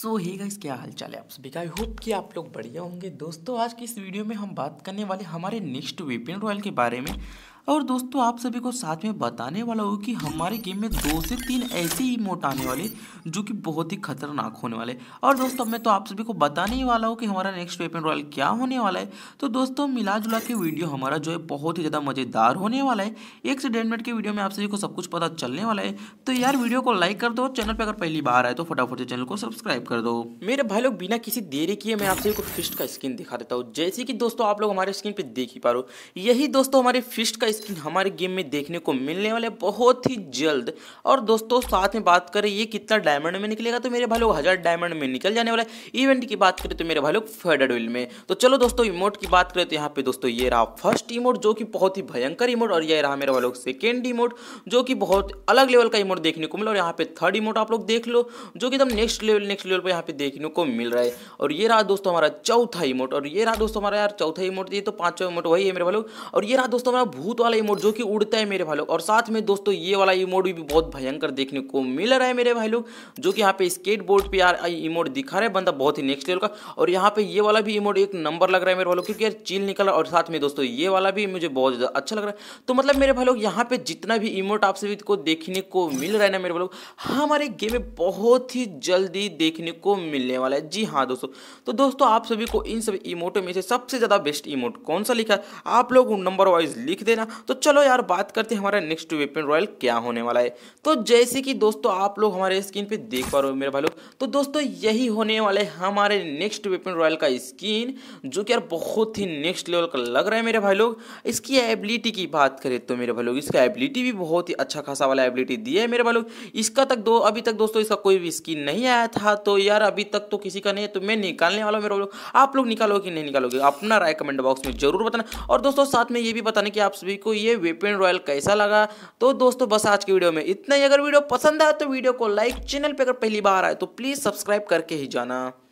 सो hey guys क्या हाल चाल है आप सभी का आई होप कि आप लोग बढ़िया होंगे दोस्तों आज की इस वीडियो में हम बात करने वाले हमारे नेक्स्ट वेपन रॉयल के बारे में और दोस्तों आप सभी को साथ में बताने वाला हूँ कि हमारे गेम में दो से तीन ऐसे ही मोट आने वाले जो कि बहुत ही खतरनाक होने वाले और दोस्तों मैं तो आप सभी को बताने ही वाला हूँ कि हमारा नेक्स्ट वेपन रॉयल क्या होने वाला है तो दोस्तों मिला जुला के वीडियो हमारा जो है बहुत ही ज़्यादा मज़ेदार होने वाला है एक से डेढ़ मिनट के वीडियो में आप सभी को सब कुछ पता चलने वाला है तो यार वीडियो को लाइक कर दो चैनल पर अगर पहली बार आए तो फटाफट से चैनल को सब्सक्राइब कर दो मेरे भाई लोग बिना किसी देरी किए मैं आप सभी को फिस्ट का स्क्रीन दिखा देता हूँ जैसे कि दोस्तों आप लोग हमारे स्क्रीन पर देख ही पा रहे हो यही दोस्तों हमारे फिस्ट का वाला स्किन हमारे गेम में देखने को मिलने वाला है बहुत ही जल्द और दोस्तों साथ में बात करें ये कितना डायमंड में निकलेगा तो मेरे भाई लोग हज़ार डायमंड में निकल जाने वाला है इवेंट की बात करें तो मेरे भाई लोग फेडर विल में तो चलो दोस्तों इमोट की बात करें तो यहाँ पे दोस्तों ये रहा फर्स्ट इमोट जो कि बहुत ही भयंकर इमोट और ये रहा मेरे भाई लोग सेकेंड इमोट जो कि बहुत अलग लेवल का इमोट देखने को मिला और यहाँ पे थर्ड इमोट आप लोग देख लो जो कि एकदम नेक्स्ट लेवल नेक्स्ट लेवल पर यहाँ पे देखने को मिल रहा है और ये रहा दोस्तों हमारा चौथा इमोट और ये रहा दोस्तों हमारा यार चौथा इमोट ये तो पांचवा इमोट वही है मेरे भाई लोग और ये रहा दोस्तों हमारा भूत वाला इमोट जो कि उड़ता है मेरे भाई लोग और साथ में दोस्तों ये वाला इमोट भी बहुत भयंकर देखने को मिल रहा है मेरे भाई लोग जो कि यहाँ पे स्केट बोर्ड पर यार इमोट दिखा रहा है बंदा बहुत ही नेक्स्ट लेवल का और यहाँ पे ये वाला भी इमोट एक नंबर लग रहा है मेरे भाई लोग क्योंकि यार चील निकल रहा है और साथ में दोस्तों ये वाला भी मुझे बहुत ज़्यादा अच्छा लग रहा है तो मतलब मेरे भाई लोग यहाँ पे जितना भी इमोट आप सभी को देखने को मिल रहा है ना मेरे भाई लोग हमारे गेम में बहुत ही जल्दी देखने को मिलने वाला है जी हाँ दोस्तों तो दोस्तों आप सभी को इन सभी इमोटों में से सबसे ज़्यादा बेस्ट इमोट कौन सा लिखा है आप लोग नंबर वाइज लिख देना तो चलो यार बात करते हैं हमारा नेक्स्ट वेपन रॉयल क्या होने वाला है तो जैसे कि दोस्तों आप लोग हमारे स्क्रीन पे देख पा रहे हो मेरे भाई लोग तो दोस्तों यही होने वाले हमारे नेक्स्ट वेपन रॉयल का स्किन जो कि यार बहुत ही नेक्स्ट लेवल का लग रहा है मेरे भाई लोग इसकी एबिलिटी की बात करें तो मेरे भाई लोग इसका एबिलिटी भी बहुत ही अच्छा खासा वाला एबिलिटी दिया है मेरे भाई लोग इसका तक दो अभी तक दोस्तों इसका कोई भी स्किन नहीं आया था तो यार अभी तक तो किसी का नहीं है तो मैं निकालने वाला हूँ मेरे लोग आप लोग निकालोगे कि नहीं निकालोगे अपना राय कमेंट बॉक्स में जरूर बताना और दोस्तों साथ में ये भी बताना कि आप सभी को ये वेपन रॉयल कैसा लगा तो दोस्तों बस आज की वीडियो में इतना ही अगर वीडियो पसंद आया तो वीडियो को लाइक चैनल पर अगर पहली बार आए तो प्लीज़ सब्सक्राइब करके ही जाना